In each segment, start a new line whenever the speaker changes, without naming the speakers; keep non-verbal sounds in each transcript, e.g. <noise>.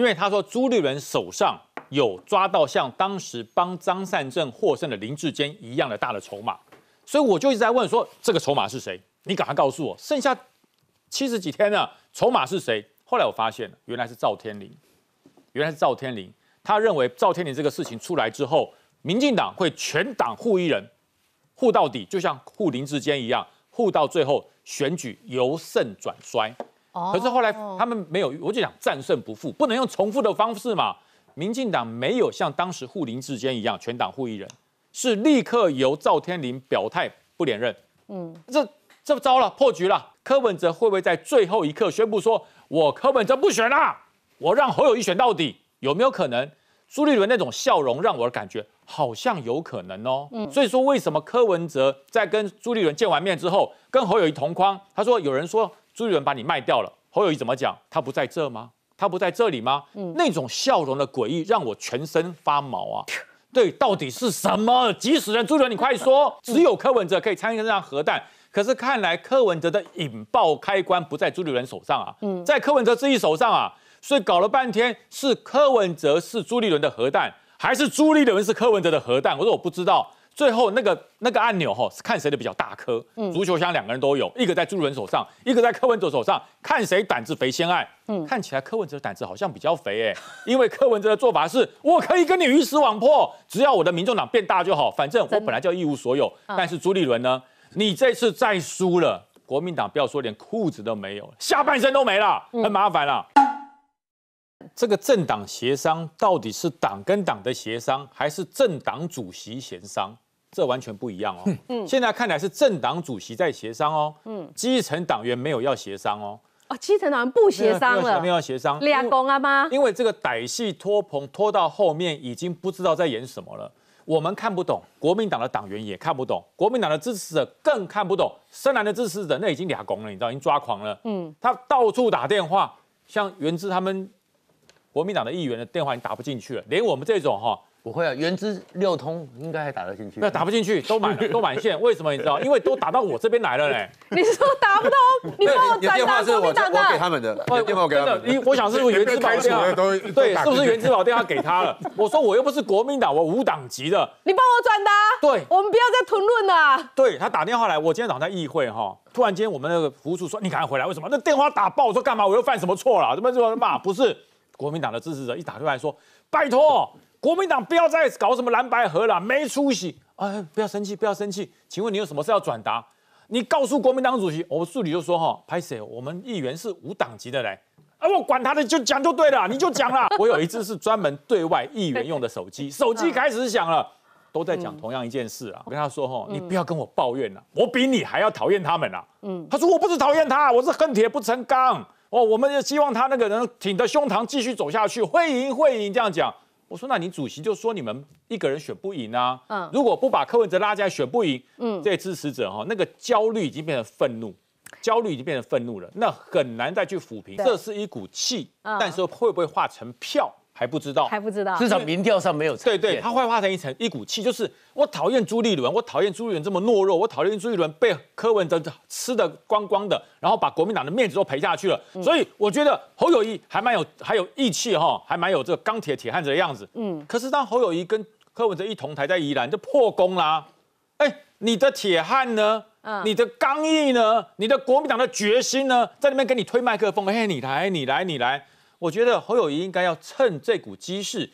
因为他说朱立伦手上有抓到像当时帮张善政获胜的林志坚一样的大的筹码，所以我就一直在问说这个筹码是谁？你赶快告诉我！剩下七十几天了，筹码是谁？后来我发现原来是赵天林，原来是赵天林。他认为赵天林这个事情出来之后，民进党会全党护一人，护到底，就像护林志坚一样，护到最后选举由盛转衰。可是后来他们没有，我就讲战胜不复，不能用重复的方式嘛。民进党没有像当时护林之间一样全党护一人，是立刻由赵天麟表态不连任。嗯，这这不糟了，破局了。柯文哲会不会在最后一刻宣布说，我柯文哲不选啦，我让侯友谊选到底，有没有可能？朱立伦那种笑容让我感觉好像有可能哦。嗯，所以说为什么柯文哲在跟朱立伦见完面之后，跟侯友谊同框，他说有人说。朱立伦把你卖掉了，侯友谊怎么讲？他不在这吗？他不在这里吗？嗯，那种笑容的诡异让我全身发毛啊！对，到底是什么？急死人！朱立伦，你快说！<laughs> 只有柯文哲可以参与这场核弹，可是看来柯文哲的引爆开关不在朱立伦手上啊！嗯，在柯文哲自己手上啊！所以搞了半天是柯文哲是朱立伦的核弹，还是朱立伦是柯文哲的核弹？我说我不知道。最后那个那个按钮哈，是看谁的比较大颗。足球箱两个人都有，一个在朱立伦手上，一个在柯文哲手上。看谁胆子肥先爱。看起来柯文哲胆子好像比较肥哎，<laughs> 因为柯文哲的做法是我可以跟你鱼死网破，只要我的民众党变大就好，反正我本来就一无所有。但是朱立伦呢，你这次再输了，国民党不要说连裤子都没有了，下半身都没了，很麻烦了。这个政党协商到底是党跟党的协商，还是政党主席协商？这完全不一样哦。嗯，现在看来是政党主席在协商哦。嗯，基层党员没有要协商哦。啊，基层党员不协商了，没有协商。两公啊吗？因为这个歹戏拖棚拖到后面，已经不知道在演什么了。我们看不懂，国民党的党员也看不懂，国民党的支持者更看不懂。深蓝的支持者那已经两公了，你知道，已经抓狂了。嗯，他到处打电话，像原滋他们国民党的议员的电话已打不进去了，连我们这种哈。不会啊，原资六通应该还打得进去。那打不进去，都满 <laughs> 都满线，为什么你知道？因为都打到我这边来了嘞。<laughs> 你说打不通，<laughs> 你帮我转达国民电话是我我给他们的，电话给他们的。你我想是不是原资之宝，对，是不是原资宝电话给他了？我说我又不是国民党，我无党籍的。你帮我转达，对我们不要再囤论了。对他打电话来，我今天早上在议会哈，突然间我们的服务处说你赶快回来，为什么？那电话打爆，我说干嘛？我又犯什么错了？怎么么骂？不是国民党的支持者一打出来说，拜托。国民党不要再搞什么蓝白河了，没出息啊！不要生气，不要生气。请问你有什么事要转达？你告诉国民党主席，我助理就说哈，拍谁？我们议员是无党籍的嘞，啊，我管他的，就讲就对了，你就讲了。<laughs> 我有一次是专门对外议员用的手机，手机开始响了，都在讲同样一件事啊。我跟他说哈，你不要跟我抱怨了，我比你还要讨厌他们啊。嗯，他说我不是讨厌他，我是恨铁不成钢。哦，我们就希望他那个人挺着胸膛继续走下去，会赢会赢这样讲。我说，那你主席就说你们一个人选不赢啊？嗯，如果不把柯文哲拉进来选不赢，嗯，这些支持者哈，那个焦虑已经变成愤怒，焦虑已经变成愤怒了，那很难再去抚平。这是一股气，但是会不会化成票？还不知道，还不知道，至少民调上没有。对对，他会化成一层一股气，就是我讨厌朱立伦，我讨厌朱立伦这么懦弱，我讨厌朱立伦被柯文哲吃的光光的，然后把国民党的面子都赔下去了。所以我觉得侯友谊还蛮有，还有义气哈，还蛮有这个钢铁铁汉子的样子。嗯。可是当侯友谊跟柯文哲一同台在宜兰，就破功啦。哎，你的铁汉呢？嗯。你的刚毅呢？你的国民党的决心呢？在那边给你推麦克风，嘿，你来，你来，你来。我觉得侯友谊应该要趁这股机势，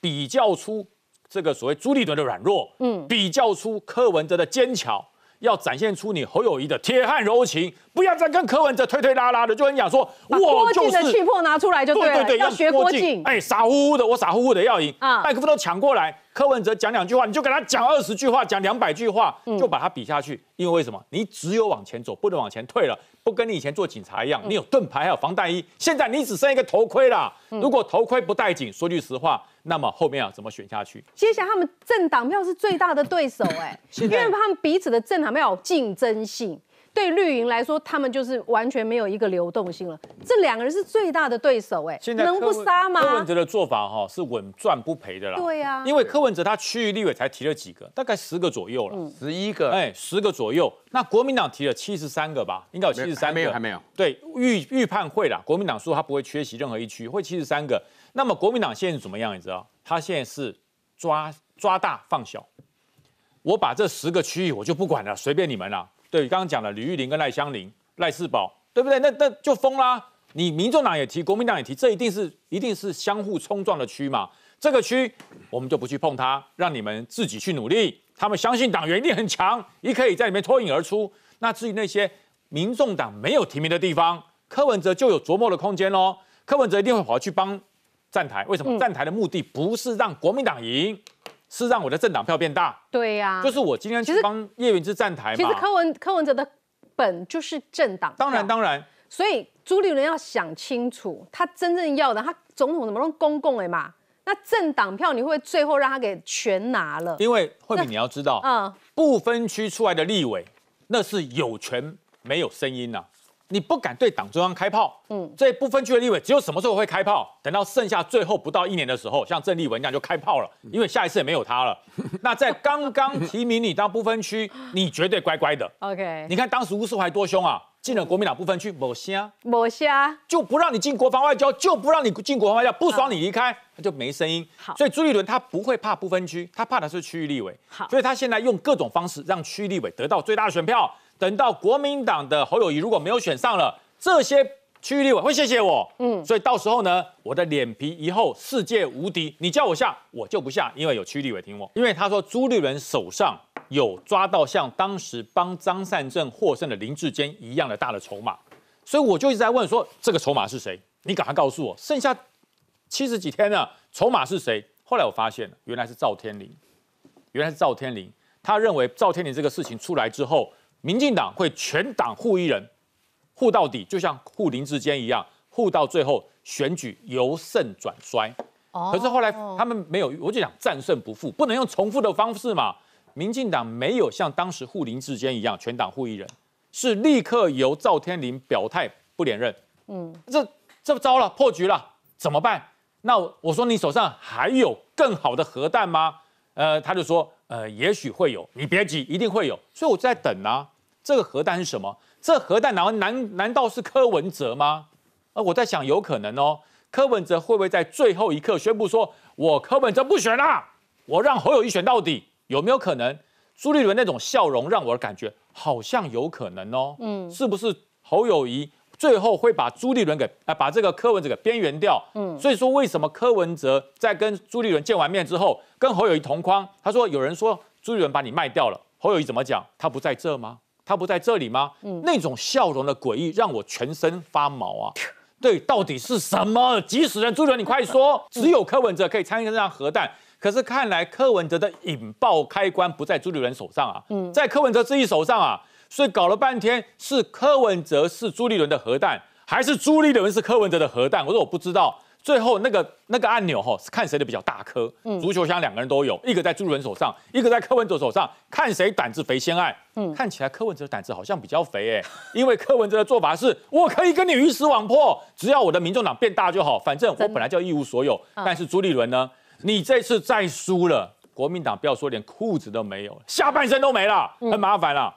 比较出这个所谓朱立伦的软弱，嗯，比较出柯文哲的坚强，要展现出你侯友谊的铁汉柔情，不要再跟柯文哲推推拉拉的，就跟讲说，我郭靖气魄拿出来就对了，对对对，要学郭靖，哎，傻乎乎的，我傻乎乎的要赢，麦克风都抢过来，柯文哲讲两句话，你就给他讲二十句话，讲两百句话，就把他比下去，因为为什么？你只有往前走，不能往前退了。不跟你以前做警察一样，你有盾牌，还有防弹衣。现在你只剩一个头盔了。如果头盔不带紧，说句实话，那么后面要怎么选下去？接下来他们政党票是最大的对手，哎，<laughs> 因为他们彼此的政党票有竞争性。对绿营来说，他们就是完全没有一个流动性了。这两个人是最大的对手，哎，能不杀吗？柯文哲的做法，哈，是稳赚不赔的啦。对呀，因为柯文哲他区域立委才提了几个，大概十个左右了，十一个，哎，十个左右。那国民党提了七十三个吧，应该有七十三，没有还没有。对，预预判会了，国民党说他不会缺席任何一区，会七十三个。那么国民党现在是怎么样？你知道？他现在是抓抓大放小，我把这十个区域我就不管了，随便你们了。对，刚刚讲了，吕玉玲跟赖香林、赖世宝，对不对？那那就疯啦！你民众党也提，国民党也提，这一定是一定是相互冲撞的区嘛。这个区我们就不去碰它，让你们自己去努力。他们相信党员一定很强，也可以在里面脱颖而出。那至于那些民众党没有提名的地方，柯文哲就有琢磨的空间喽。柯文哲一定会跑去帮站台，为什么？站台的目的不是让国民党赢。是让我的政党票变大？对呀，就是我今天去帮叶云之站台嘛。其实柯文柯文哲的本就是政党。当然当然，所以朱立伦要想清楚，他真正要的，他总统怎么弄公共哎嘛？那政党票你会最后让他给全拿了？因为慧敏你要知道，嗯，不分区出来的立委，那是有权没有声音呐。你不敢对党中央开炮，嗯，这部分区的立委只有什么时候会开炮？等到剩下最后不到一年的时候，像郑丽文这样就开炮了，因为下一次也没有他了。<laughs> 那在刚刚提名你当不分区，你绝对乖乖的。OK，你看当时吴思华多凶啊，进了国民党不分区，某虾某虾就不让你进国防外交，就不让你进国防外交，不爽你离开他就没声音。好，所以朱立伦他不会怕不分区，他怕的是区域立委。好，所以他现在用各种方式让区域立委得到最大的选票。等到国民党的侯友谊如果没有选上了，这些区域立委会谢谢我。嗯，所以到时候呢，我的脸皮一厚，世界无敌。你叫我下，我就不下，因为有区域立委听我。因为他说朱立伦手上有抓到像当时帮张善政获胜的林志坚一样的大的筹码，所以我就一直在问说这个筹码是谁？你赶快告诉我。剩下七十几天了，筹码是谁？后来我发现，原来是赵天麟，原来是赵天麟。他认为赵天麟这个事情出来之后。民进党会全党护一人，护到底，就像护林志坚一样，护到最后，选举由盛转衰。可是后来他们没有，我就讲战胜不复，不能用重复的方式嘛。民进党没有像当时护林志坚一样，全党护一人，是立刻由赵天麟表态不连任。嗯，这这糟了，破局了，怎么办？那我说你手上还有更好的核弹吗？呃，他就说。呃，也许会有，你别急，一定会有，所以我在等啊。这个核弹是什么？这核弹难难难道是柯文哲吗？啊，我在想，有可能哦，柯文哲会不会在最后一刻宣布说，我柯文哲不选啦，我让侯友谊选到底，有没有可能？朱立伦那种笑容让我感觉好像有可能哦，嗯，是不是侯友谊？最后会把朱立伦给啊，把这个柯文哲边缘掉。嗯，所以说为什么柯文哲在跟朱立伦见完面之后，跟侯友谊同框？他说有人说朱立伦把你卖掉了，侯友谊怎么讲？他不在这吗？他不在这里吗？嗯，那种笑容的诡异让我全身发毛啊！对，到底是什么？急死人！朱立伦，你快说！只有柯文哲可以参与这场核弹，可是看来柯文哲的引爆开关不在朱立伦手上啊，在柯文哲自己手上啊。所以搞了半天，是柯文哲是朱立伦的核弹，还是朱立伦是柯文哲的核弹？我说我不知道。最后那个那个按钮哈，是看谁的比较大颗。嗯。足球箱两个人都有，一个在朱立伦手上，一个在柯文哲手上，看谁胆子肥先按。嗯。看起来柯文哲胆子好像比较肥哎，<laughs> 因为柯文哲的做法是我可以跟你鱼死网破，只要我的民众党变大就好，反正我本来就一无所有。但是朱立伦呢，你这次再输了，国民党不要说连裤子都没有了，下半身都没了，很麻烦了。